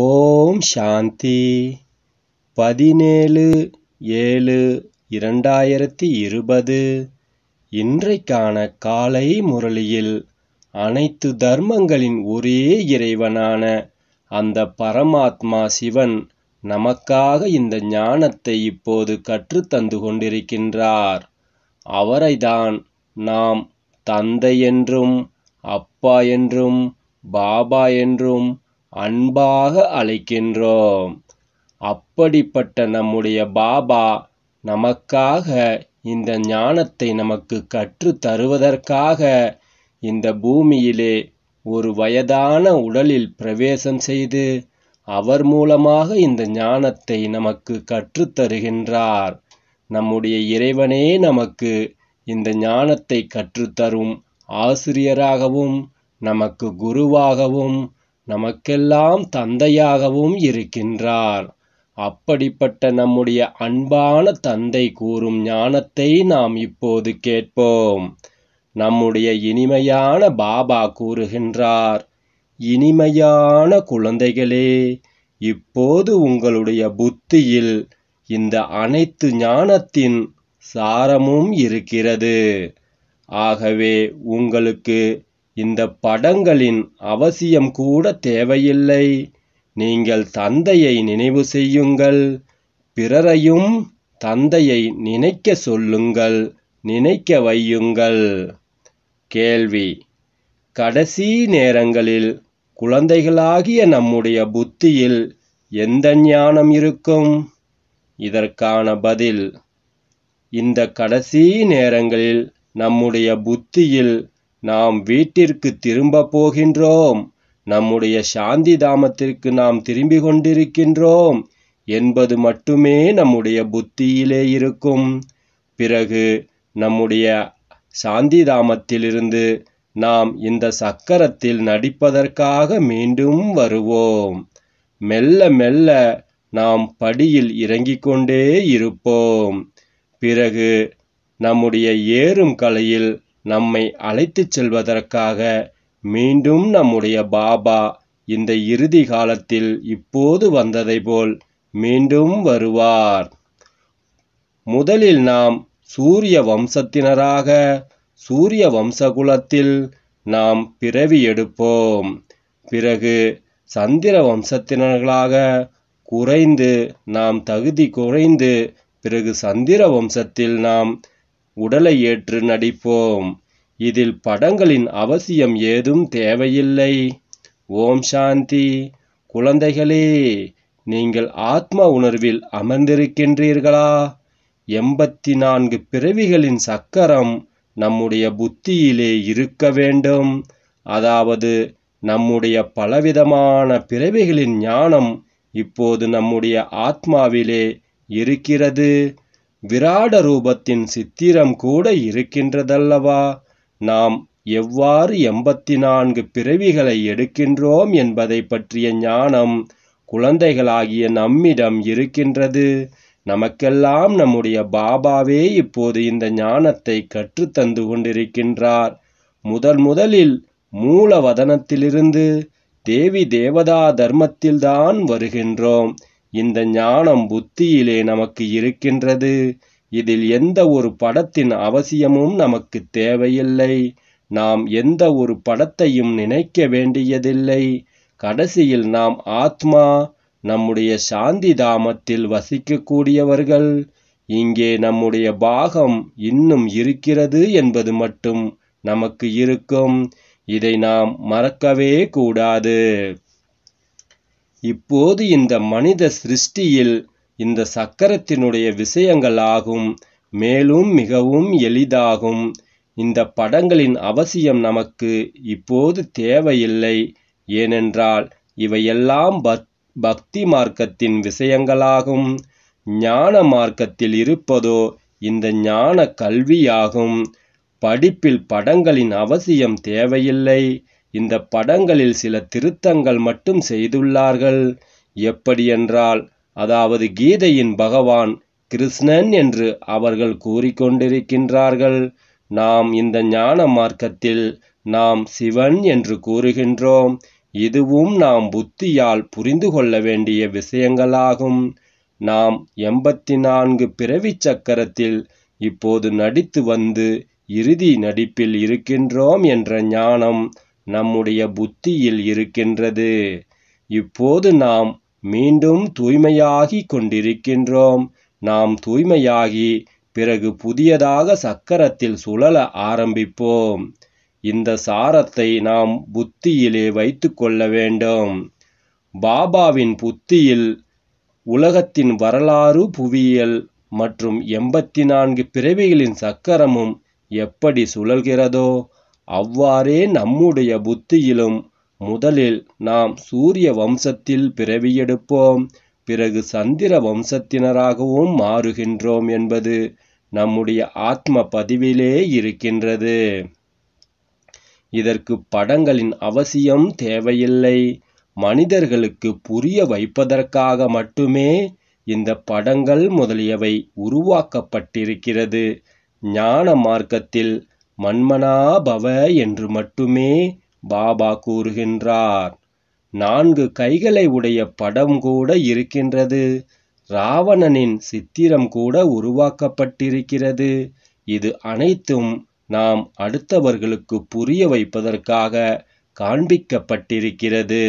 ஓம் சாந்தி பதினேழு ஏழு இரண்டாயிரத்தி இருபது இன்றைக்கான காலை முரளியில் அனைத்து தர்மங்களின் ஒரே இறைவனான அந்த பரமாத்மா சிவன் நமக்காக இந்த ஞானத்தை இப்போது கற்றுத்தந்து கொண்டிருக்கின்றார் அவரைதான் நாம் தந்தை என்றும் அப்பா என்றும் பாபா என்றும் அன்பாக அழைக்கின்றோம் அப்படிப்பட்ட நம்முடைய பாபா நமக்காக இந்த ஞானத்தை நமக்கு கற்று தருவதற்காக இந்த பூமியிலே ஒரு வயதான உடலில் பிரவேசம் செய்து அவர் மூலமாக இந்த ஞானத்தை நமக்கு கற்றுத்தருகின்றார் நம்முடைய இறைவனே நமக்கு இந்த ஞானத்தை கற்றுத்தரும் ஆசிரியராகவும் நமக்கு குருவாகவும் நமக்கெல்லாம் தந்தையாகவும் இருக்கின்றார் அப்படிப்பட்ட நம்முடைய அன்பான தந்தை கூறும் ஞானத்தை நாம் இப்போது கேட்போம் நம்முடைய இனிமையான பாபா கூறுகின்றார் இனிமையான குழந்தைகளே இப்போது உங்களுடைய புத்தியில் இந்த அனைத்து ஞானத்தின் சாரமும் இருக்கிறது ஆகவே உங்களுக்கு இந்த படங்களின் அவசியம் கூட தேவையில்லை நீங்கள் தந்தையை நினைவு செய்யுங்கள் பிறரையும் தந்தையை நினைக்க சொல்லுங்கள் நினைக்க வையுங்கள் கேள்வி கடைசி நேரங்களில் குழந்தைகளாகிய நம்முடைய புத்தியில் எந்த ஞானம் இருக்கும் இதற்கான பதில் இந்த கடைசி நேரங்களில் நம்முடைய புத்தியில் நாம் வீட்டிற்கு திரும்ப போகின்றோம் நம்முடைய சாந்தி தாமத்திற்கு நாம் திரும்பிக் கொண்டிருக்கின்றோம் என்பது மட்டுமே நம்முடைய புத்தியிலே இருக்கும் பிறகு நம்முடைய சாந்தி தாமத்திலிருந்து நாம் இந்த சக்கரத்தில் நடிப்பதற்காக மீண்டும் வருவோம் மெல்ல மெல்ல நாம் படியில் இறங்கிக் கொண்டே இருப்போம் பிறகு நம்முடைய ஏறும் கலையில் நம்மை அழைத்துச் செல்வதற்காக மீண்டும் நம்முடைய பாபா இந்த இறுதி காலத்தில் இப்போது வந்ததை போல் மீண்டும் வருவார் முதலில் நாம் சூரிய வம்சத்தினராக சூரிய வம்சகுலத்தில் நாம் பிறவி எடுப்போம் பிறகு சந்திர வம்சத்தினர்களாக குறைந்து நாம் தகுதி குறைந்து பிறகு சந்திர வம்சத்தில் நாம் உடலை ஏற்று நடிப்போம் இதில் படங்களின் அவசியம் ஏதும் தேவையில்லை ஓம் சாந்தி குழந்தைகளே நீங்கள் ஆத்ம உணர்வில் அமர்ந்திருக்கின்றீர்களா எண்பத்தி நான்கு பிறவிகளின் சக்கரம் நம்முடைய புத்தியிலே இருக்க வேண்டும் அதாவது நம்முடைய பலவிதமான பிறவிகளின் ஞானம் இப்போது நம்முடைய ஆத்மாவிலே இருக்கிறது விராட ரூபத்தின் சித்திரம் கூட இருக்கின்றதல்லவா நாம் எவ்வாறு எண்பத்தி நான்கு பிறவிகளை எடுக்கின்றோம் என்பதை பற்றிய ஞானம் குழந்தைகளாகிய நம்மிடம் இருக்கின்றது நமக்கெல்லாம் நம்முடைய பாபாவே இப்போது இந்த ஞானத்தை கற்றுத்தந்து கொண்டிருக்கின்றார் முதல் முதலில் மூலவதனத்திலிருந்து தேவி தேவதா தர்மத்தில்தான் வருகின்றோம் இந்த ஞானம் புத்தியிலே நமக்கு இருக்கின்றது இதில் எந்த ஒரு படத்தின் அவசியமும் நமக்கு தேவையில்லை நாம் எந்த ஒரு படத்தையும் நினைக்க வேண்டியதில்லை கடைசியில் நாம் ஆத்மா நம்முடைய சாந்தி தாமத்தில் வசிக்கக்கூடியவர்கள் இங்கே நம்முடைய பாகம் இன்னும் இருக்கிறது என்பது மட்டும் நமக்கு இருக்கும் இதை நாம் மறக்கவே கூடாது இப்போது இந்த மனித சிருஷ்டியில் இந்த சக்கரத்தினுடைய விஷயங்களாகும் மேலும் மிகவும் எளிதாகும் இந்த படங்களின் அவசியம் நமக்கு இப்போது தேவையில்லை ஏனென்றால் இவையெல்லாம் பக்தி மார்க்கத்தின் விஷயங்களாகும் ஞான மார்க்கத்தில் இருப்பதோ இந்த ஞான கல்வியாகும் படிப்பில் படங்களின் அவசியம் தேவையில்லை இந்த படங்களில் சில திருத்தங்கள் மட்டும் செய்துள்ளார்கள் எப்படியென்றால் அதாவது கீதையின் பகவான் கிருஷ்ணன் என்று அவர்கள் கூறிக்கொண்டிருக்கின்றார்கள் நாம் இந்த ஞான மார்க்கத்தில் நாம் சிவன் என்று கூறுகின்றோம் இதுவும் நாம் புத்தியால் புரிந்து கொள்ள வேண்டிய விஷயங்களாகும் நாம் எண்பத்தி நான்கு பிறவி சக்கரத்தில் இப்போது நடித்து வந்து இறுதி நடிப்பில் இருக்கின்றோம் என்ற ஞானம் நம்முடைய புத்தியில் இருக்கின்றது இப்போது நாம் மீண்டும் தூய்மையாகி கொண்டிருக்கின்றோம் நாம் தூய்மையாகி பிறகு புதியதாக சக்கரத்தில் சுழல ஆரம்பிப்போம் இந்த சாரத்தை நாம் புத்தியிலே வைத்து கொள்ள வேண்டும் பாபாவின் புத்தியில் உலகத்தின் வரலாறு புவியியல் மற்றும் எண்பத்தி நான்கு பிறவிகளின் சக்கரமும் எப்படி சுழல்கிறதோ அவ்வாறே நம்முடைய புத்தியிலும் முதலில் நாம் சூரிய வம்சத்தில் பிறவியெடுப்போம் பிறகு சந்திர வம்சத்தினராகவும் மாறுகின்றோம் என்பது நம்முடைய ஆத்ம பதிவிலே இருக்கின்றது இதற்கு படங்களின் அவசியம் தேவையில்லை மனிதர்களுக்கு புரிய வைப்பதற்காக மட்டுமே இந்த படங்கள் முதலியவை உருவாக்கப்பட்டிருக்கிறது ஞான மார்க்கத்தில் மன்மனாபவ என்று மட்டுமே பாபா கூறுகின்றார் நான்கு கைகளை உடைய படம் கூட இருக்கின்றது ராவணனின் சித்திரம் கூட உருவாக்கப்பட்டிருக்கிறது இது அனைத்தும் நாம் அடுத்தவர்களுக்கு புரிய வைப்பதற்காக காண்பிக்கப்பட்டிருக்கிறது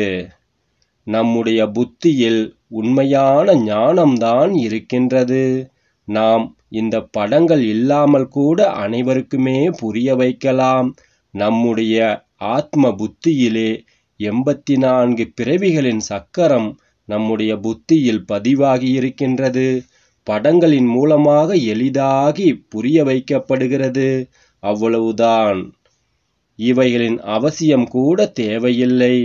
நம்முடைய புத்தியில் உண்மையான ஞானம்தான் இருக்கின்றது நாம் இந்த படங்கள் இல்லாமல் கூட அனைவருக்குமே புரிய வைக்கலாம் நம்முடைய ஆத்ம புத்தியிலே எண்பத்தி நான்கு பிறவிகளின் சக்கரம் நம்முடைய புத்தியில் பதிவாகி இருக்கின்றது படங்களின் மூலமாக எளிதாகி புரிய வைக்கப்படுகிறது அவ்வளவுதான் இவைகளின் அவசியம் கூட தேவையில்லை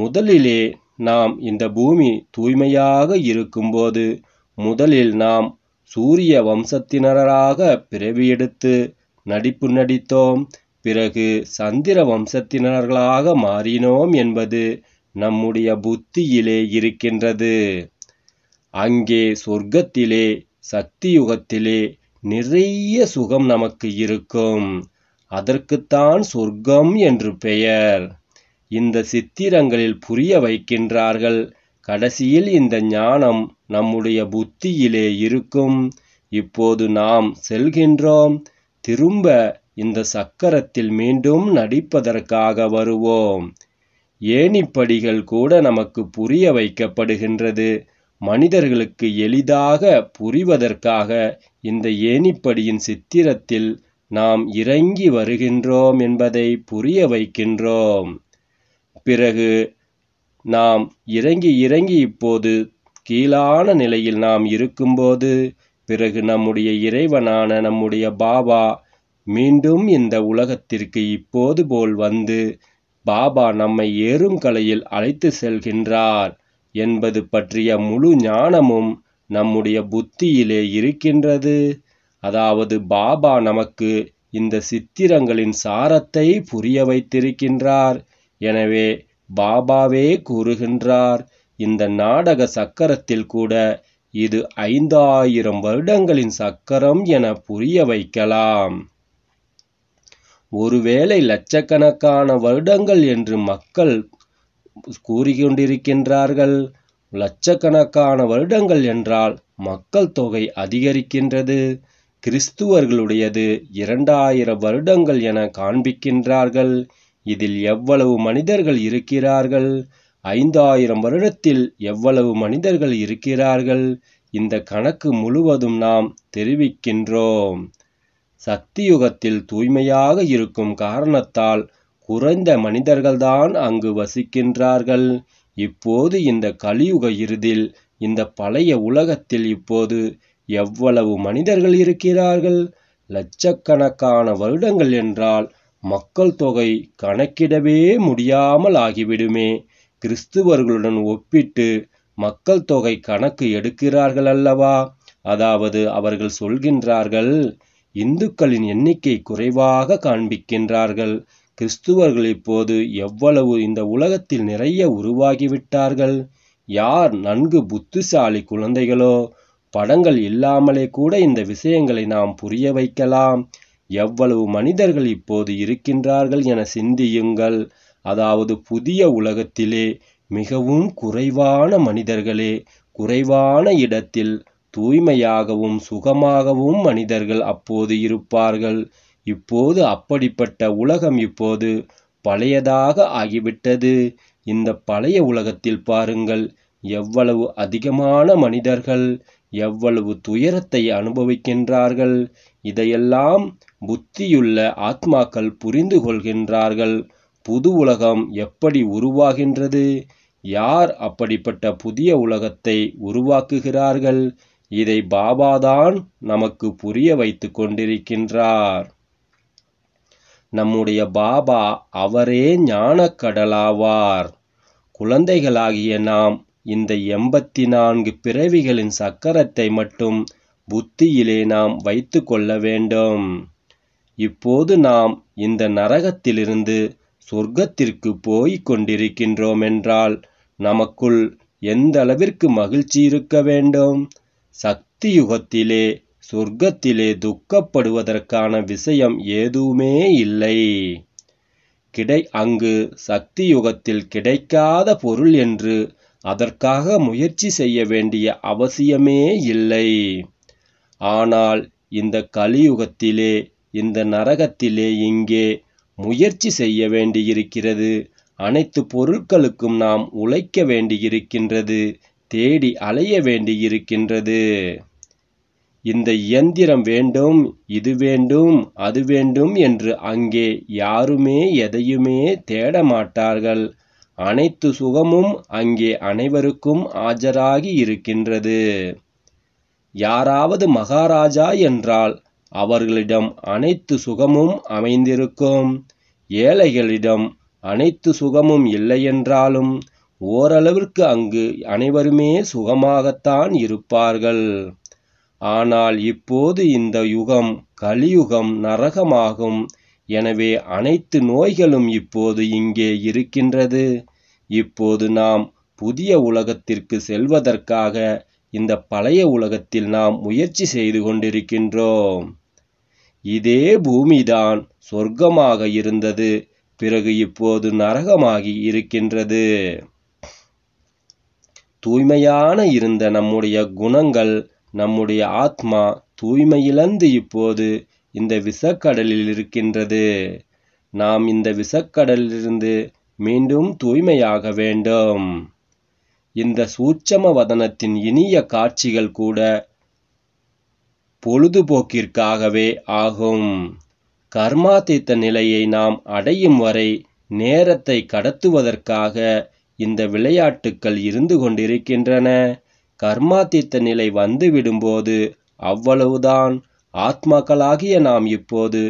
முதலிலே நாம் இந்த பூமி தூய்மையாக இருக்கும்போது முதலில் நாம் சூரிய வம்சத்தினராக பிறவியெடுத்து நடிப்பு நடித்தோம் பிறகு சந்திர வம்சத்தினர்களாக மாறினோம் என்பது நம்முடைய புத்தியிலே இருக்கின்றது அங்கே சொர்க்கத்திலே சக்தியுகத்திலே நிறைய சுகம் நமக்கு இருக்கும் அதற்குத்தான் சொர்க்கம் என்று பெயர் இந்த சித்திரங்களில் புரிய வைக்கின்றார்கள் கடைசியில் இந்த ஞானம் நம்முடைய புத்தியிலே இருக்கும் இப்போது நாம் செல்கின்றோம் திரும்ப இந்த சக்கரத்தில் மீண்டும் நடிப்பதற்காக வருவோம் ஏணிப்படிகள் கூட நமக்கு புரிய வைக்கப்படுகின்றது மனிதர்களுக்கு எளிதாக புரிவதற்காக இந்த ஏணிப்படியின் சித்திரத்தில் நாம் இறங்கி வருகின்றோம் என்பதை புரிய வைக்கின்றோம் பிறகு நாம் இறங்கி இறங்கி இப்போது கீழான நிலையில் நாம் இருக்கும்போது பிறகு நம்முடைய இறைவனான நம்முடைய பாபா மீண்டும் இந்த உலகத்திற்கு இப்போது போல் வந்து பாபா நம்மை ஏறும் கலையில் அழைத்து செல்கின்றார் என்பது பற்றிய முழு ஞானமும் நம்முடைய புத்தியிலே இருக்கின்றது அதாவது பாபா நமக்கு இந்த சித்திரங்களின் சாரத்தை புரிய வைத்திருக்கின்றார் எனவே பாபாவே கூறுகின்றார் இந்த நாடக சக்கரத்தில் கூட இது ஐந்தாயிரம் வருடங்களின் சக்கரம் என புரிய வைக்கலாம் ஒருவேளை லட்சக்கணக்கான வருடங்கள் என்று மக்கள் கூறிக்கொண்டிருக்கின்றார்கள் லட்சக்கணக்கான வருடங்கள் என்றால் மக்கள் தொகை அதிகரிக்கின்றது கிறிஸ்துவர்களுடையது இரண்டாயிரம் வருடங்கள் என காண்பிக்கின்றார்கள் இதில் எவ்வளவு மனிதர்கள் இருக்கிறார்கள் ஐந்தாயிரம் வருடத்தில் எவ்வளவு மனிதர்கள் இருக்கிறார்கள் இந்த கணக்கு முழுவதும் நாம் தெரிவிக்கின்றோம் சக்தியுகத்தில் தூய்மையாக இருக்கும் காரணத்தால் குறைந்த மனிதர்கள்தான் அங்கு வசிக்கின்றார்கள் இப்போது இந்த கலியுக இறுதியில் இந்த பழைய உலகத்தில் இப்போது எவ்வளவு மனிதர்கள் இருக்கிறார்கள் லட்சக்கணக்கான வருடங்கள் என்றால் மக்கள் தொகை கணக்கிடவே முடியாமல் ஆகிவிடுமே கிறிஸ்துவர்களுடன் ஒப்பிட்டு மக்கள் தொகை கணக்கு எடுக்கிறார்கள் அல்லவா அதாவது அவர்கள் சொல்கின்றார்கள் இந்துக்களின் எண்ணிக்கை குறைவாக காண்பிக்கின்றார்கள் கிறிஸ்துவர்கள் இப்போது எவ்வளவு இந்த உலகத்தில் நிறைய உருவாகிவிட்டார்கள் யார் நன்கு புத்திசாலி குழந்தைகளோ படங்கள் இல்லாமலே கூட இந்த விஷயங்களை நாம் புரிய வைக்கலாம் எவ்வளவு மனிதர்கள் இப்போது இருக்கின்றார்கள் என சிந்தியுங்கள் அதாவது புதிய உலகத்திலே மிகவும் குறைவான மனிதர்களே குறைவான இடத்தில் தூய்மையாகவும் சுகமாகவும் மனிதர்கள் அப்போது இருப்பார்கள் இப்போது அப்படிப்பட்ட உலகம் இப்போது பழையதாக ஆகிவிட்டது இந்த பழைய உலகத்தில் பாருங்கள் எவ்வளவு அதிகமான மனிதர்கள் எவ்வளவு துயரத்தை அனுபவிக்கின்றார்கள் இதையெல்லாம் புத்தியுள்ள ஆத்மாக்கள் புரிந்து கொள்கின்றார்கள் புது உலகம் எப்படி உருவாகின்றது யார் அப்படிப்பட்ட புதிய உலகத்தை உருவாக்குகிறார்கள் இதை பாபாதான் நமக்கு புரிய வைத்து கொண்டிருக்கின்றார் நம்முடைய பாபா அவரே ஞானக்கடலாவார் குழந்தைகளாகிய நாம் இந்த எண்பத்தி நான்கு பிறவிகளின் சக்கரத்தை மட்டும் புத்தியிலே நாம் வைத்து கொள்ள வேண்டும் இப்போது நாம் இந்த நரகத்திலிருந்து சொர்க்கத்திற்கு போய்க் என்றால் நமக்குள் எந்தளவிற்கு மகிழ்ச்சி இருக்க வேண்டும் சக்தி யுகத்திலே சொர்க்கத்திலே துக்கப்படுவதற்கான விஷயம் ஏதுமே இல்லை கிடை அங்கு சக்தி யுகத்தில் கிடைக்காத பொருள் என்று அதற்காக முயற்சி செய்ய வேண்டிய அவசியமே இல்லை ஆனால் இந்த கலியுகத்திலே இந்த நரகத்திலே இங்கே முயற்சி செய்ய வேண்டியிருக்கிறது அனைத்து பொருட்களுக்கும் நாம் உழைக்க வேண்டியிருக்கின்றது தேடி அலைய வேண்டியிருக்கின்றது இந்த இயந்திரம் வேண்டும் இது வேண்டும் அது வேண்டும் என்று அங்கே யாருமே எதையுமே தேட மாட்டார்கள் அனைத்து சுகமும் அங்கே அனைவருக்கும் ஆஜராகி இருக்கின்றது யாராவது மகாராஜா என்றால் அவர்களிடம் அனைத்து சுகமும் அமைந்திருக்கும் ஏழைகளிடம் அனைத்து சுகமும் இல்லையென்றாலும் ஓரளவிற்கு அங்கு அனைவருமே சுகமாகத்தான் இருப்பார்கள் ஆனால் இப்போது இந்த யுகம் கலியுகம் நரகமாகும் எனவே அனைத்து நோய்களும் இப்போது இங்கே இருக்கின்றது இப்போது நாம் புதிய உலகத்திற்கு செல்வதற்காக இந்த பழைய உலகத்தில் நாம் முயற்சி செய்து கொண்டிருக்கின்றோம் இதே பூமிதான் சொர்க்கமாக இருந்தது பிறகு இப்போது நரகமாகி இருக்கின்றது தூய்மையான இருந்த நம்முடைய குணங்கள் நம்முடைய ஆத்மா தூய்மையிழந்து இப்போது இந்த விசக்கடலில் இருக்கின்றது நாம் இந்த விசக்கடலிலிருந்து மீண்டும் தூய்மையாக வேண்டும் இந்த சூட்சம வதனத்தின் இனிய காட்சிகள் கூட பொழுதுபோக்கிற்காகவே ஆகும் கர்மாதித்த நிலையை நாம் அடையும் வரை நேரத்தை கடத்துவதற்காக இந்த விளையாட்டுக்கள் இருந்து கொண்டிருக்கின்றன கர்மாதித்த நிலை வந்துவிடும்போது அவ்வளவுதான் ஆத்மாக்களாகிய நாம் இப்போது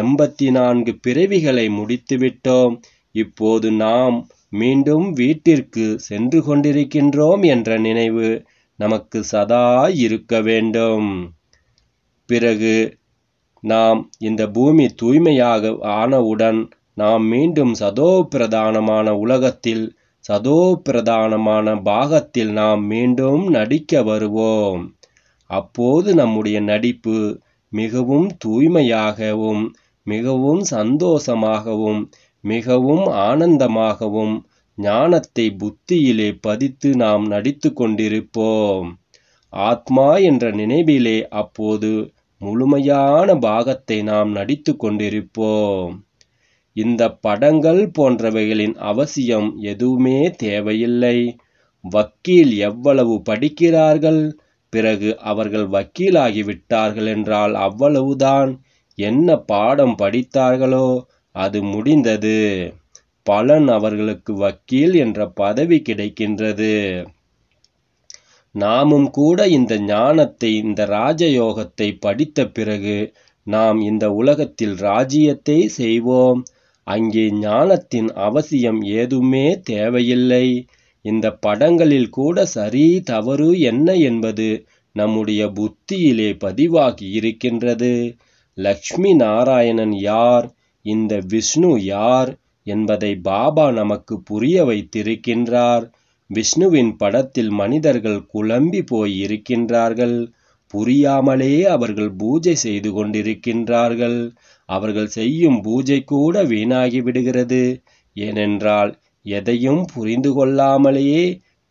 எண்பத்தி நான்கு பிறவிகளை முடித்துவிட்டோம் இப்போது நாம் மீண்டும் வீட்டிற்கு சென்று கொண்டிருக்கின்றோம் என்ற நினைவு நமக்கு சதா இருக்க வேண்டும் பிறகு நாம் இந்த பூமி தூய்மையாக ஆனவுடன் நாம் மீண்டும் சதோ பிரதானமான உலகத்தில் சதோ பிரதானமான பாகத்தில் நாம் மீண்டும் நடிக்க வருவோம் அப்போது நம்முடைய நடிப்பு மிகவும் தூய்மையாகவும் மிகவும் சந்தோஷமாகவும் மிகவும் ஆனந்தமாகவும் ஞானத்தை புத்தியிலே பதித்து நாம் நடித்து கொண்டிருப்போம் ஆத்மா என்ற நினைவிலே அப்போது முழுமையான பாகத்தை நாம் நடித்து கொண்டிருப்போம் இந்த படங்கள் போன்றவைகளின் அவசியம் எதுவுமே தேவையில்லை வக்கீல் எவ்வளவு படிக்கிறார்கள் பிறகு அவர்கள் வக்கீலாகிவிட்டார்கள் என்றால் அவ்வளவுதான் என்ன பாடம் படித்தார்களோ அது முடிந்தது பலன் அவர்களுக்கு வக்கீல் என்ற பதவி கிடைக்கின்றது நாமும் கூட இந்த ஞானத்தை இந்த ராஜயோகத்தை படித்த பிறகு நாம் இந்த உலகத்தில் ராஜ்யத்தை செய்வோம் அங்கே ஞானத்தின் அவசியம் ஏதுமே தேவையில்லை இந்த படங்களில் கூட சரி தவறு என்ன என்பது நம்முடைய புத்தியிலே பதிவாகி இருக்கின்றது லக்ஷ்மி நாராயணன் யார் இந்த விஷ்ணு யார் என்பதை பாபா நமக்கு புரிய வைத்திருக்கின்றார் விஷ்ணுவின் படத்தில் மனிதர்கள் குழம்பி போய் இருக்கின்றார்கள் புரியாமலே அவர்கள் பூஜை செய்து கொண்டிருக்கின்றார்கள் அவர்கள் செய்யும் பூஜை கூட வீணாகி விடுகிறது ஏனென்றால் எதையும் புரிந்து கொள்ளாமலேயே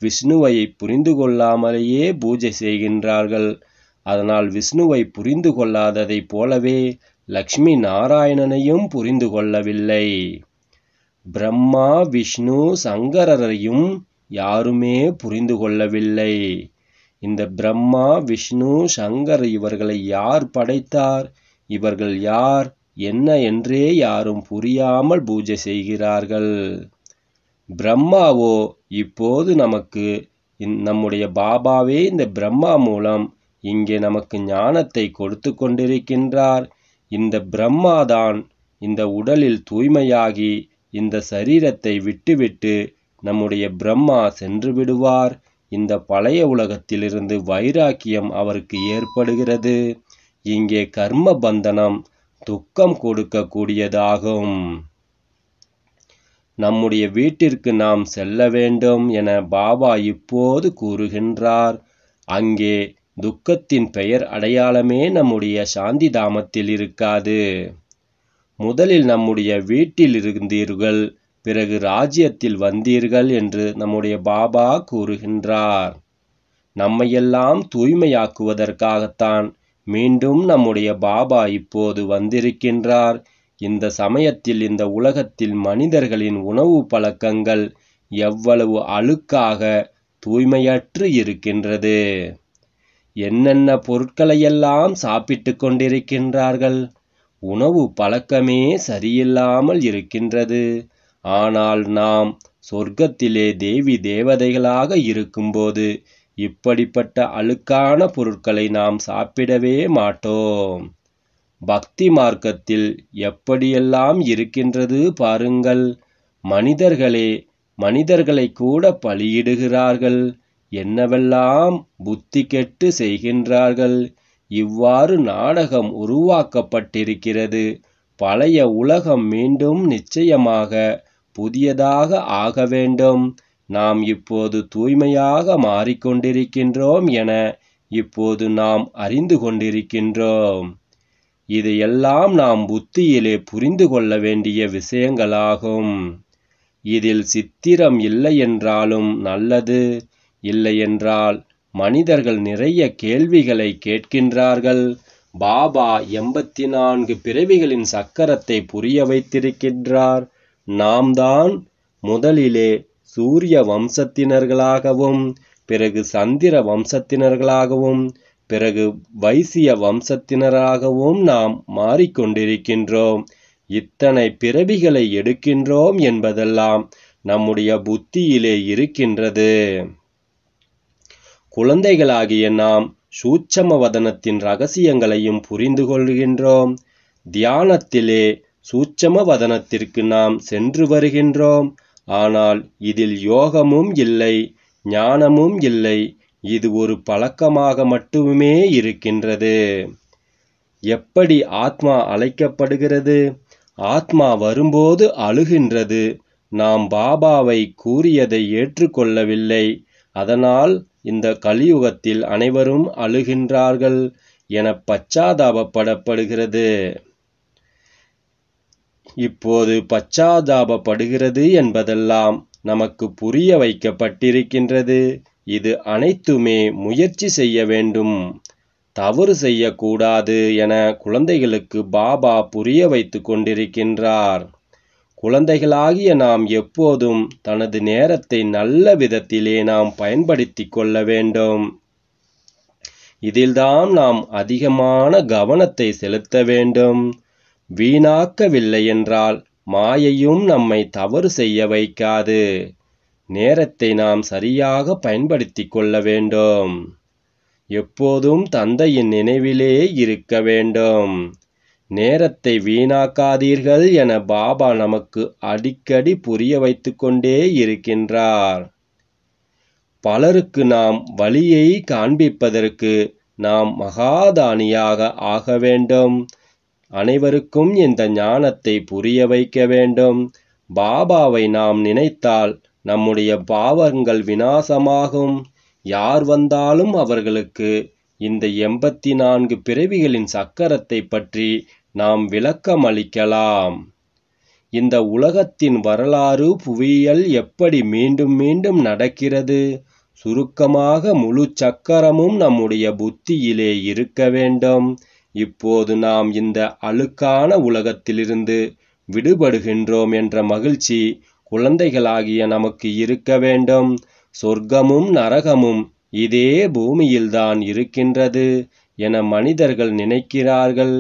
விஷ்ணுவை புரிந்து கொள்ளாமலேயே பூஜை செய்கின்றார்கள் அதனால் விஷ்ணுவை புரிந்து கொள்ளாததைப் போலவே லக்ஷ்மி நாராயணனையும் புரிந்து கொள்ளவில்லை பிரம்மா விஷ்ணு சங்கரரையும் யாருமே புரிந்து கொள்ளவில்லை இந்த பிரம்மா விஷ்ணு சங்கர் இவர்களை யார் படைத்தார் இவர்கள் யார் என்ன என்றே யாரும் புரியாமல் பூஜை செய்கிறார்கள் பிரம்மாவோ இப்போது நமக்கு நம்முடைய பாபாவே இந்த பிரம்மா மூலம் இங்கே நமக்கு ஞானத்தை கொடுத்து கொண்டிருக்கின்றார் இந்த பிரம்மாதான் இந்த உடலில் தூய்மையாகி இந்த சரீரத்தை விட்டுவிட்டு நம்முடைய பிரம்மா சென்று விடுவார் இந்த பழைய உலகத்திலிருந்து வைராக்கியம் அவருக்கு ஏற்படுகிறது இங்கே கர்ம பந்தனம் துக்கம் கொடுக்கக்கூடியதாகும் நம்முடைய வீட்டிற்கு நாம் செல்ல வேண்டும் என பாபா இப்போது கூறுகின்றார் அங்கே துக்கத்தின் பெயர் அடையாளமே நம்முடைய சாந்தி தாமத்தில் இருக்காது முதலில் நம்முடைய வீட்டில் இருந்தீர்கள் பிறகு ராஜ்யத்தில் வந்தீர்கள் என்று நம்முடைய பாபா கூறுகின்றார் நம்மையெல்லாம் தூய்மையாக்குவதற்காகத்தான் மீண்டும் நம்முடைய பாபா இப்போது வந்திருக்கின்றார் இந்த சமயத்தில் இந்த உலகத்தில் மனிதர்களின் உணவு பழக்கங்கள் எவ்வளவு அழுக்காக தூய்மையற்று இருக்கின்றது என்னென்ன பொருட்களையெல்லாம் சாப்பிட்டு கொண்டிருக்கின்றார்கள் உணவு பழக்கமே சரியில்லாமல் இருக்கின்றது ஆனால் நாம் சொர்க்கத்திலே தேவி தேவதைகளாக இருக்கும்போது இப்படிப்பட்ட அழுக்கான பொருட்களை நாம் சாப்பிடவே மாட்டோம் பக்தி மார்க்கத்தில் எப்படியெல்லாம் இருக்கின்றது பாருங்கள் மனிதர்களே மனிதர்களை கூட பலியிடுகிறார்கள் என்னவெல்லாம் புத்தி கெட்டு செய்கின்றார்கள் இவ்வாறு நாடகம் உருவாக்கப்பட்டிருக்கிறது பழைய உலகம் மீண்டும் நிச்சயமாக புதியதாக ஆக வேண்டும் நாம் இப்போது தூய்மையாக மாறிக்கொண்டிருக்கின்றோம் என இப்போது நாம் அறிந்து கொண்டிருக்கின்றோம் இதையெல்லாம் நாம் புத்தியிலே புரிந்து கொள்ள வேண்டிய விஷயங்களாகும் இதில் சித்திரம் இல்லை என்றாலும் நல்லது இல்லையென்றால் மனிதர்கள் நிறைய கேள்விகளை கேட்கின்றார்கள் பாபா எண்பத்தி நான்கு பிறவிகளின் சக்கரத்தை புரிய வைத்திருக்கின்றார் நாம்தான் முதலிலே சூரிய வம்சத்தினர்களாகவும் பிறகு சந்திர வம்சத்தினர்களாகவும் பிறகு வைசிய வம்சத்தினராகவும் நாம் மாறிக்கொண்டிருக்கின்றோம் இத்தனை பிறவிகளை எடுக்கின்றோம் என்பதெல்லாம் நம்முடைய புத்தியிலே இருக்கின்றது குழந்தைகளாகிய நாம் சூட்சம வதனத்தின் ரகசியங்களையும் புரிந்து கொள்கின்றோம் தியானத்திலே சூட்சம வதனத்திற்கு நாம் சென்று வருகின்றோம் ஆனால் இதில் யோகமும் இல்லை ஞானமும் இல்லை இது ஒரு பழக்கமாக மட்டுமே இருக்கின்றது எப்படி ஆத்மா அழைக்கப்படுகிறது ஆத்மா வரும்போது அழுகின்றது நாம் பாபாவை கூறியதை ஏற்றுக்கொள்ளவில்லை அதனால் இந்த கலியுகத்தில் அனைவரும் அழுகின்றார்கள் என பச்சாதாபப்படப்படுகிறது இப்போது பச்சாதாபப்படுகிறது என்பதெல்லாம் நமக்கு புரிய வைக்கப்பட்டிருக்கின்றது இது அனைத்துமே முயற்சி செய்ய வேண்டும் தவறு செய்யக்கூடாது என குழந்தைகளுக்கு பாபா புரிய வைத்து கொண்டிருக்கின்றார் குழந்தைகளாகிய நாம் எப்போதும் தனது நேரத்தை நல்ல விதத்திலே நாம் பயன்படுத்தி கொள்ள வேண்டும் இதில்தான் நாம் அதிகமான கவனத்தை செலுத்த வேண்டும் வீணாக்கவில்லையென்றால் மாயையும் நம்மை தவறு செய்ய வைக்காது நேரத்தை நாம் சரியாக பயன்படுத்தி கொள்ள வேண்டும் எப்போதும் தந்தையின் நினைவிலே இருக்க வேண்டும் நேரத்தை வீணாக்காதீர்கள் என பாபா நமக்கு அடிக்கடி புரிய வைத்து கொண்டே இருக்கின்றார் பலருக்கு நாம் வழியை காண்பிப்பதற்கு நாம் மகாதானியாக ஆக வேண்டும் அனைவருக்கும் இந்த ஞானத்தை புரிய வைக்க வேண்டும் பாபாவை நாம் நினைத்தால் நம்முடைய பாவங்கள் வினாசமாகும் யார் வந்தாலும் அவர்களுக்கு இந்த எண்பத்தி நான்கு பிறவிகளின் சக்கரத்தை பற்றி நாம் விளக்கம் அளிக்கலாம் இந்த உலகத்தின் வரலாறு புவியியல் எப்படி மீண்டும் மீண்டும் நடக்கிறது சுருக்கமாக முழு சக்கரமும் நம்முடைய புத்தியிலே இருக்க வேண்டும் இப்போது நாம் இந்த அழுக்கான உலகத்திலிருந்து விடுபடுகின்றோம் என்ற மகிழ்ச்சி குழந்தைகளாகிய நமக்கு இருக்க வேண்டும் சொர்க்கமும் நரகமும் இதே பூமியில்தான் இருக்கின்றது என மனிதர்கள் நினைக்கிறார்கள்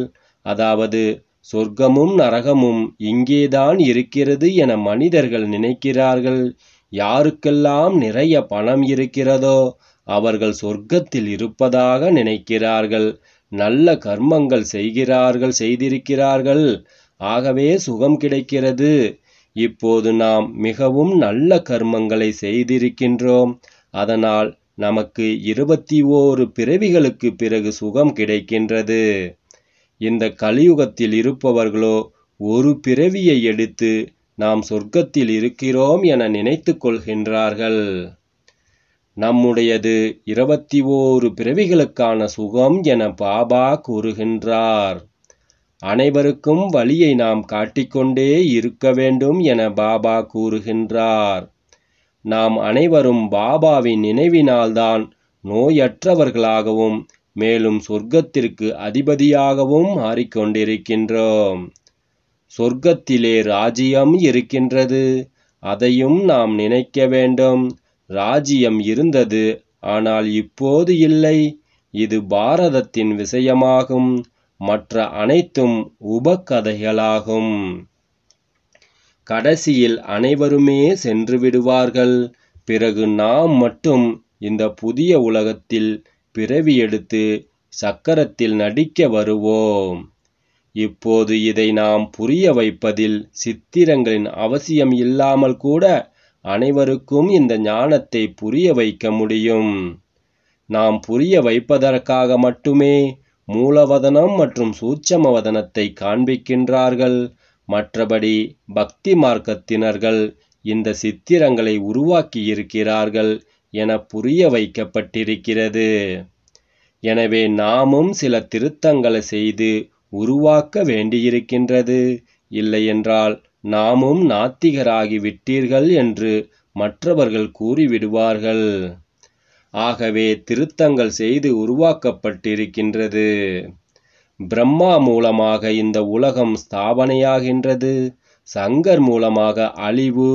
அதாவது சொர்க்கமும் நரகமும் இங்கேதான் இருக்கிறது என மனிதர்கள் நினைக்கிறார்கள் யாருக்கெல்லாம் நிறைய பணம் இருக்கிறதோ அவர்கள் சொர்க்கத்தில் இருப்பதாக நினைக்கிறார்கள் நல்ல கர்மங்கள் செய்கிறார்கள் செய்திருக்கிறார்கள் ஆகவே சுகம் கிடைக்கிறது இப்போது நாம் மிகவும் நல்ல கர்மங்களை செய்திருக்கின்றோம் அதனால் நமக்கு இருபத்தி ஓரு பிறவிகளுக்கு பிறகு சுகம் கிடைக்கின்றது இந்த கலியுகத்தில் இருப்பவர்களோ ஒரு பிறவியை எடுத்து நாம் சொர்க்கத்தில் இருக்கிறோம் என நினைத்து கொள்கின்றார்கள் நம்முடையது இருபத்தி ஓரு பிறவிகளுக்கான சுகம் என பாபா கூறுகின்றார் அனைவருக்கும் வழியை நாம் காட்டிக்கொண்டே இருக்க வேண்டும் என பாபா கூறுகின்றார் நாம் அனைவரும் பாபாவின் நினைவினால்தான் நோயற்றவர்களாகவும் மேலும் சொர்க்கத்திற்கு அதிபதியாகவும் மாறிக்கொண்டிருக்கின்றோம் சொர்க்கத்திலே ராஜ்யம் இருக்கின்றது அதையும் நாம் நினைக்க வேண்டும் ராஜ்யம் இருந்தது ஆனால் இப்போது இல்லை இது பாரதத்தின் விஷயமாகும் மற்ற அனைத்தும் உபகதைகளாகும் கடைசியில் அனைவருமே சென்று விடுவார்கள் பிறகு நாம் மட்டும் இந்த புதிய உலகத்தில் பிறவி எடுத்து சக்கரத்தில் நடிக்க வருவோம் இப்போது இதை நாம் புரிய வைப்பதில் சித்திரங்களின் அவசியம் இல்லாமல் கூட அனைவருக்கும் இந்த ஞானத்தை புரிய வைக்க முடியும் நாம் புரிய வைப்பதற்காக மட்டுமே மூலவதனம் மற்றும் சூட்சமவதனத்தை காண்பிக்கின்றார்கள் மற்றபடி பக்தி மார்க்கத்தினர்கள் இந்த சித்திரங்களை உருவாக்கியிருக்கிறார்கள் என புரிய வைக்கப்பட்டிருக்கிறது எனவே நாமும் சில திருத்தங்களை செய்து உருவாக்க வேண்டியிருக்கின்றது இல்லையென்றால் நாமும் நாத்திகராகி விட்டீர்கள் என்று மற்றவர்கள் கூறிவிடுவார்கள் ஆகவே திருத்தங்கள் செய்து உருவாக்கப்பட்டிருக்கின்றது பிரம்மா மூலமாக இந்த உலகம் ஸ்தாபனையாகின்றது சங்கர் மூலமாக அழிவு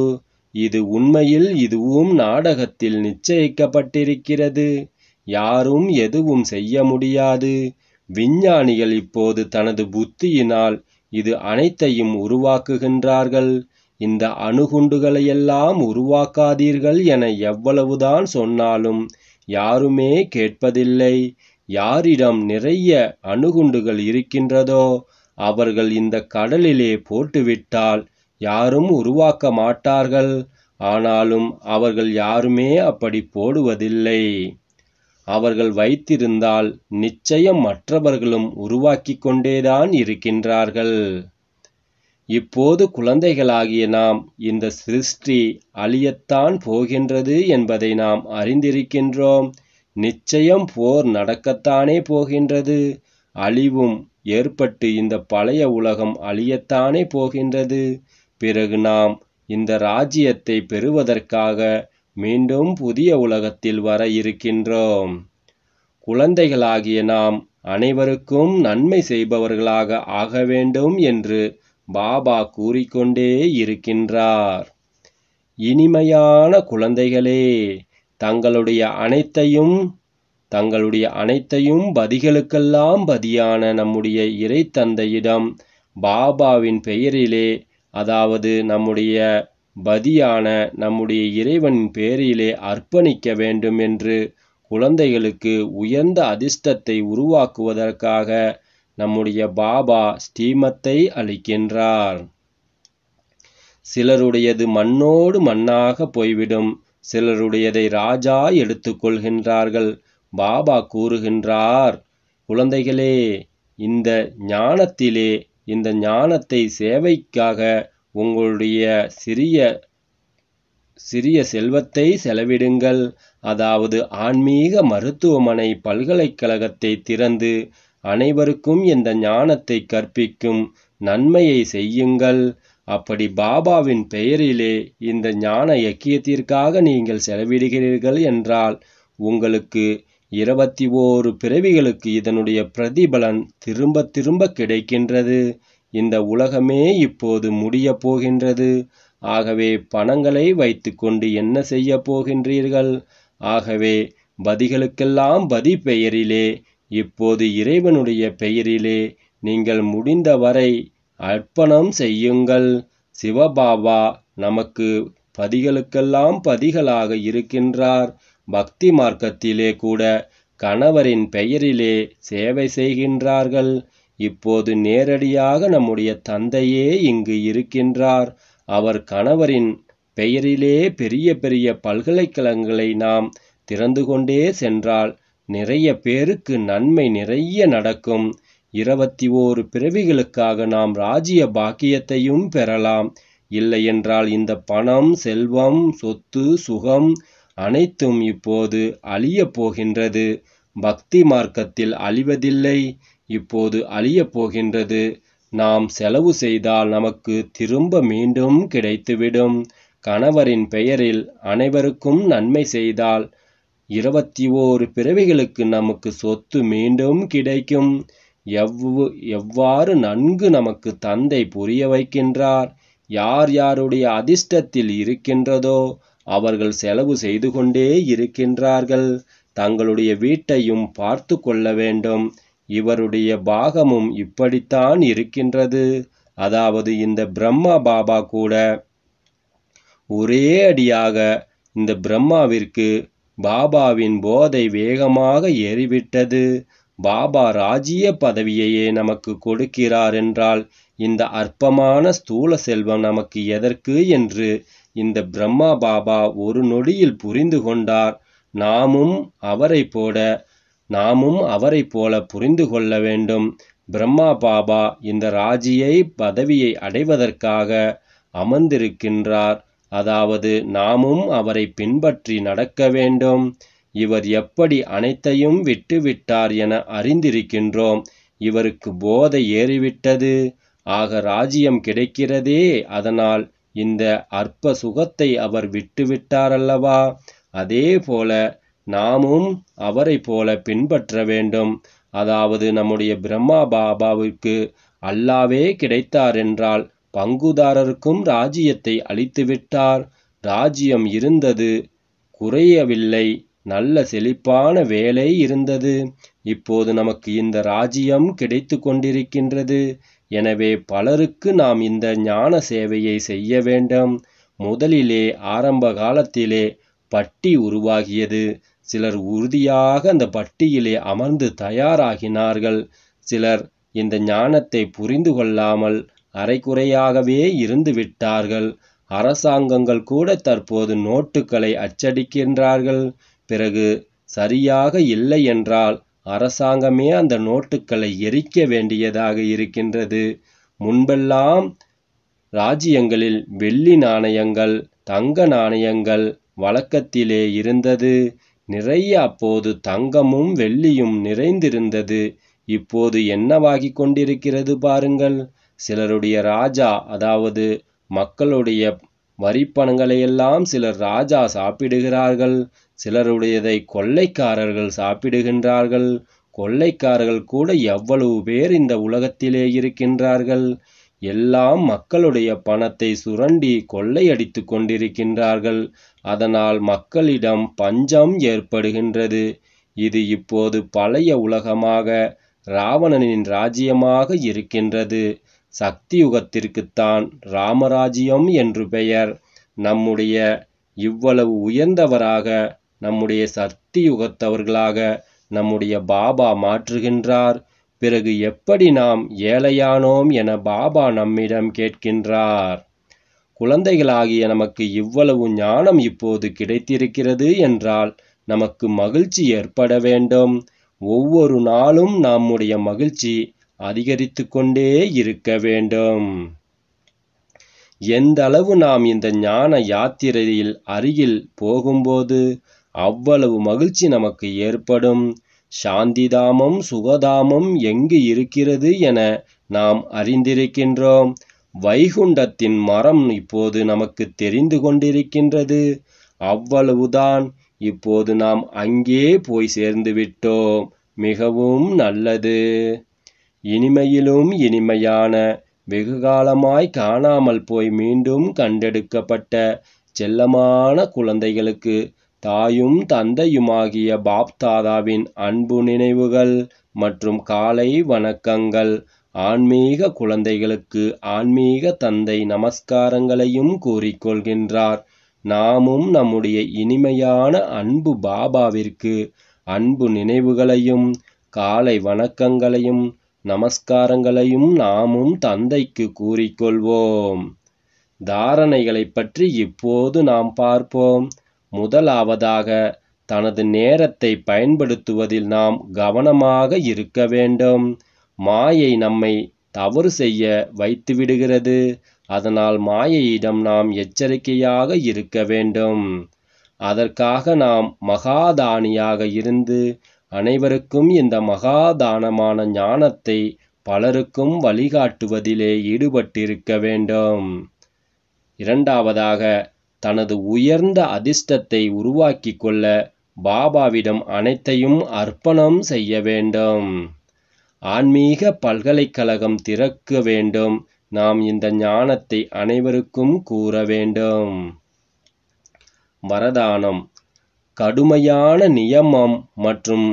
இது உண்மையில் இதுவும் நாடகத்தில் நிச்சயிக்கப்பட்டிருக்கிறது யாரும் எதுவும் செய்ய முடியாது விஞ்ஞானிகள் இப்போது தனது புத்தியினால் இது அனைத்தையும் உருவாக்குகின்றார்கள் இந்த அணுகுண்டுகளையெல்லாம் உருவாக்காதீர்கள் என எவ்வளவுதான் சொன்னாலும் யாருமே கேட்பதில்லை யாரிடம் நிறைய அணுகுண்டுகள் இருக்கின்றதோ அவர்கள் இந்த கடலிலே போட்டுவிட்டால் யாரும் உருவாக்க மாட்டார்கள் ஆனாலும் அவர்கள் யாருமே அப்படி போடுவதில்லை அவர்கள் வைத்திருந்தால் நிச்சயம் மற்றவர்களும் உருவாக்கி கொண்டேதான் இருக்கின்றார்கள் இப்போது குழந்தைகளாகிய நாம் இந்த சிருஷ்டி அழியத்தான் போகின்றது என்பதை நாம் அறிந்திருக்கின்றோம் நிச்சயம் போர் நடக்கத்தானே போகின்றது அழிவும் ஏற்பட்டு இந்த பழைய உலகம் அழியத்தானே போகின்றது பிறகு நாம் இந்த ராஜ்யத்தை பெறுவதற்காக மீண்டும் புதிய உலகத்தில் வர இருக்கின்றோம் குழந்தைகளாகிய நாம் அனைவருக்கும் நன்மை செய்பவர்களாக ஆக வேண்டும் என்று பாபா கூறிக்கொண்டே இருக்கின்றார் இனிமையான குழந்தைகளே தங்களுடைய அனைத்தையும் தங்களுடைய அனைத்தையும் பதிகளுக்கெல்லாம் பதியான நம்முடைய இறை தந்தையிடம் பாபாவின் பெயரிலே அதாவது நம்முடைய பதியான நம்முடைய இறைவனின் பேரிலே அர்ப்பணிக்க வேண்டும் என்று குழந்தைகளுக்கு உயர்ந்த அதிர்ஷ்டத்தை உருவாக்குவதற்காக நம்முடைய பாபா ஸ்டீமத்தை அளிக்கின்றார் சிலருடையது மண்ணோடு மண்ணாக போய்விடும் சிலருடையதை ராஜா எடுத்துக்கொள்கின்றார்கள் பாபா கூறுகின்றார் குழந்தைகளே இந்த ஞானத்திலே இந்த ஞானத்தை சேவைக்காக உங்களுடைய சிறிய சிறிய செல்வத்தை செலவிடுங்கள் அதாவது ஆன்மீக மருத்துவமனை பல்கலைக்கழகத்தை திறந்து அனைவருக்கும் இந்த ஞானத்தை கற்பிக்கும் நன்மையை செய்யுங்கள் அப்படி பாபாவின் பெயரிலே இந்த ஞான இயக்கியத்திற்காக நீங்கள் செலவிடுகிறீர்கள் என்றால் உங்களுக்கு இருபத்தி ஓரு பிறவிகளுக்கு இதனுடைய பிரதிபலன் திரும்ப திரும்ப கிடைக்கின்றது இந்த உலகமே இப்போது முடிய போகின்றது ஆகவே பணங்களை வைத்துக்கொண்டு என்ன செய்ய போகின்றீர்கள் ஆகவே பதிகளுக்கெல்லாம் பதி பெயரிலே இப்போது இறைவனுடைய பெயரிலே நீங்கள் முடிந்தவரை அர்ப்பணம் செய்யுங்கள் சிவபாபா நமக்கு பதிகளுக்கெல்லாம் பதிகளாக இருக்கின்றார் பக்தி மார்க்கத்திலே கூட கணவரின் பெயரிலே சேவை செய்கின்றார்கள் இப்போது நேரடியாக நம்முடைய தந்தையே இங்கு இருக்கின்றார் அவர் கணவரின் பெயரிலே பெரிய பெரிய பல்கலைக்கழகங்களை நாம் திறந்து கொண்டே சென்றால் நிறைய பேருக்கு நன்மை நிறைய நடக்கும் இருபத்தி ஓரு பிறவிகளுக்காக நாம் ராஜ்ய பாக்கியத்தையும் பெறலாம் இல்லையென்றால் இந்த பணம் செல்வம் சொத்து சுகம் அனைத்தும் இப்போது அழியப் போகின்றது பக்தி மார்க்கத்தில் அழிவதில்லை இப்போது அழியப் போகின்றது நாம் செலவு செய்தால் நமக்கு திரும்ப மீண்டும் கிடைத்துவிடும் கணவரின் பெயரில் அனைவருக்கும் நன்மை செய்தால் இருபத்தி ஓரு பிறவிகளுக்கு நமக்கு சொத்து மீண்டும் கிடைக்கும் எவ்வு எவ்வாறு நன்கு நமக்கு தந்தை புரிய வைக்கின்றார் யார் யாருடைய அதிர்ஷ்டத்தில் இருக்கின்றதோ அவர்கள் செலவு செய்து கொண்டே இருக்கின்றார்கள் தங்களுடைய வீட்டையும் பார்த்து கொள்ள வேண்டும் இவருடைய பாகமும் இப்படித்தான் இருக்கின்றது அதாவது இந்த பிரம்மா பாபா கூட ஒரே அடியாக இந்த பிரம்மாவிற்கு பாபாவின் போதை வேகமாக ஏறிவிட்டது பாபா ராஜ்ய பதவியையே நமக்கு கொடுக்கிறார் என்றால் இந்த அற்பமான ஸ்தூல செல்வம் நமக்கு எதற்கு என்று இந்த பிரம்மா பாபா ஒரு நொடியில் புரிந்து கொண்டார் நாமும் அவரை போட நாமும் அவரைப் போல புரிந்து கொள்ள வேண்டும் பிரம்மா பாபா இந்த ராஜியை பதவியை அடைவதற்காக அமர்ந்திருக்கின்றார் அதாவது நாமும் அவரை பின்பற்றி நடக்க வேண்டும் இவர் எப்படி அனைத்தையும் விட்டுவிட்டார் என அறிந்திருக்கின்றோம் இவருக்கு போதை ஏறிவிட்டது ஆக ராஜ்யம் கிடைக்கிறதே அதனால் இந்த அற்ப சுகத்தை அவர் விட்டுவிட்டாரல்லவா அதே போல நாமும் அவரை போல பின்பற்ற வேண்டும் அதாவது நம்முடைய பிரம்மா பாபாவிற்கு அல்லாவே கிடைத்தார் என்றால் பங்குதாரருக்கும் ராஜ்யத்தை அளித்துவிட்டார் ராஜ்யம் இருந்தது குறையவில்லை நல்ல செழிப்பான வேலை இருந்தது இப்போது நமக்கு இந்த ராஜ்யம் கிடைத்து கொண்டிருக்கின்றது எனவே பலருக்கு நாம் இந்த ஞான சேவையை செய்ய வேண்டும் முதலிலே ஆரம்ப காலத்திலே பட்டி உருவாகியது சிலர் உறுதியாக அந்த பட்டியலே அமர்ந்து தயாராகினார்கள் சிலர் இந்த ஞானத்தை புரிந்து கொள்ளாமல் அரைக்குறையாகவே இருந்து விட்டார்கள் அரசாங்கங்கள் கூட தற்போது நோட்டுகளை அச்சடிக்கின்றார்கள் பிறகு சரியாக இல்லை என்றால் அரசாங்கமே அந்த நோட்டுகளை எரிக்க வேண்டியதாக இருக்கின்றது முன்பெல்லாம் ராஜ்யங்களில் வெள்ளி நாணயங்கள் தங்க நாணயங்கள் வழக்கத்திலே இருந்தது நிறைய அப்போது தங்கமும் வெள்ளியும் நிறைந்திருந்தது இப்போது என்னவாகி கொண்டிருக்கிறது பாருங்கள் சிலருடைய ராஜா அதாவது மக்களுடைய வரிப்பணங்களையெல்லாம் சிலர் ராஜா சாப்பிடுகிறார்கள் சிலருடையதை கொள்ளைக்காரர்கள் சாப்பிடுகின்றார்கள் கொள்ளைக்காரர்கள் கூட எவ்வளவு பேர் இந்த உலகத்திலே இருக்கின்றார்கள் எல்லாம் மக்களுடைய பணத்தை சுரண்டி கொள்ளையடித்து கொண்டிருக்கின்றார்கள் அதனால் மக்களிடம் பஞ்சம் ஏற்படுகின்றது இது இப்போது பழைய உலகமாக ராவணனின் ராஜ்யமாக இருக்கின்றது சக்தி யுகத்திற்குத்தான் ராமராஜ்யம் என்று பெயர் நம்முடைய இவ்வளவு உயர்ந்தவராக நம்முடைய சக்தி யுகத்தவர்களாக நம்முடைய பாபா மாற்றுகின்றார் பிறகு எப்படி நாம் ஏழையானோம் என பாபா நம்மிடம் கேட்கின்றார் குழந்தைகளாகிய நமக்கு இவ்வளவு ஞானம் இப்போது கிடைத்திருக்கிறது என்றால் நமக்கு மகிழ்ச்சி ஏற்பட வேண்டும் ஒவ்வொரு நாளும் நம்முடைய மகிழ்ச்சி அதிகரித்து கொண்டே இருக்க வேண்டும் எந்த அளவு நாம் இந்த ஞான யாத்திரையில் அருகில் போகும்போது அவ்வளவு மகிழ்ச்சி நமக்கு ஏற்படும் சாந்திதாமம் சுகதாமம் எங்கு இருக்கிறது என நாம் அறிந்திருக்கின்றோம் வைகுண்டத்தின் மரம் இப்போது நமக்கு தெரிந்து கொண்டிருக்கின்றது அவ்வளவுதான் இப்போது நாம் அங்கே போய் சேர்ந்துவிட்டோம் மிகவும் நல்லது இனிமையிலும் இனிமையான வெகுகாலமாய் காணாமல் போய் மீண்டும் கண்டெடுக்கப்பட்ட செல்லமான குழந்தைகளுக்கு தாயும் தந்தையுமாகிய பாப்தாதாவின் அன்பு நினைவுகள் மற்றும் காலை வணக்கங்கள் ஆன்மீக குழந்தைகளுக்கு ஆன்மீக தந்தை நமஸ்காரங்களையும் கூறிக்கொள்கின்றார் நாமும் நம்முடைய இனிமையான அன்பு பாபாவிற்கு அன்பு நினைவுகளையும் காலை வணக்கங்களையும் நமஸ்காரங்களையும் நாமும் தந்தைக்கு கூறிக்கொள்வோம் தாரணைகளைப் பற்றி இப்போது நாம் பார்ப்போம் முதலாவதாக தனது நேரத்தை பயன்படுத்துவதில் நாம் கவனமாக இருக்க வேண்டும் மாயை நம்மை தவறு செய்ய வைத்துவிடுகிறது அதனால் மாயையிடம் நாம் எச்சரிக்கையாக இருக்க வேண்டும் அதற்காக நாம் மகாதானியாக இருந்து அனைவருக்கும் இந்த மகாதானமான ஞானத்தை பலருக்கும் வழிகாட்டுவதிலே ஈடுபட்டிருக்க வேண்டும் இரண்டாவதாக தனது உயர்ந்த அதிர்ஷ்டத்தை உருவாக்கி கொள்ள பாபாவிடம் அனைத்தையும் அர்ப்பணம் செய்ய வேண்டும் ஆன்மீக பல்கலைக்கழகம் திறக்க வேண்டும் நாம் இந்த ஞானத்தை அனைவருக்கும் கூற வேண்டும் வரதானம் கடுமையான நியமம் மற்றும்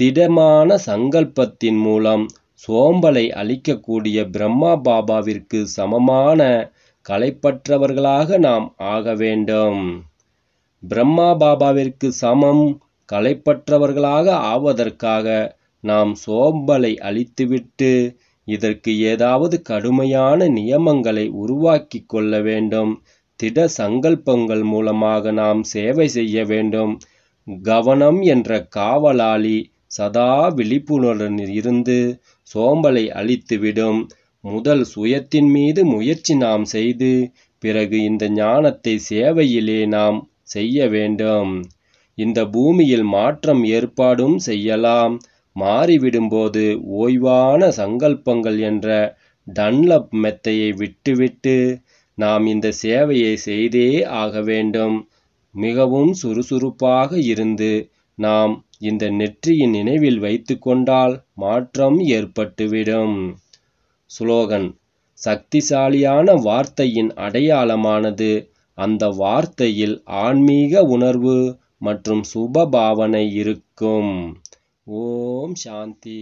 திடமான சங்கல்பத்தின் மூலம் சோம்பலை அளிக்கக்கூடிய பிரம்மா பாபாவிற்கு சமமான கலைப்பற்றவர்களாக நாம் ஆக வேண்டும் பிரம்மா பாபாவிற்கு சமம் கலைப்பற்றவர்களாக ஆவதற்காக நாம் சோம்பலை அழித்துவிட்டு இதற்கு ஏதாவது கடுமையான நியமங்களை உருவாக்கி கொள்ள வேண்டும் திட சங்கல்பங்கள் மூலமாக நாம் சேவை செய்ய வேண்டும் கவனம் என்ற காவலாளி சதா விழிப்புணர்வுடன் இருந்து சோம்பலை அழித்துவிடும் முதல் சுயத்தின் மீது முயற்சி நாம் செய்து பிறகு இந்த ஞானத்தை சேவையிலே நாம் செய்ய வேண்டும் இந்த பூமியில் மாற்றம் ஏற்பாடும் செய்யலாம் மாறிவிடும்போது ஓய்வான சங்கல்பங்கள் என்ற டன்லப் மெத்தையை விட்டுவிட்டு நாம் இந்த சேவையை செய்தே ஆக வேண்டும் மிகவும் சுறுசுறுப்பாக இருந்து நாம் இந்த நெற்றியின் நினைவில் வைத்து கொண்டால் மாற்றம் ஏற்பட்டுவிடும் சுலோகன் சக்திசாலியான வார்த்தையின் அடையாளமானது அந்த வார்த்தையில் ஆன்மீக உணர்வு மற்றும் சுப பாவனை இருக்கும் ஓம் சாந்தி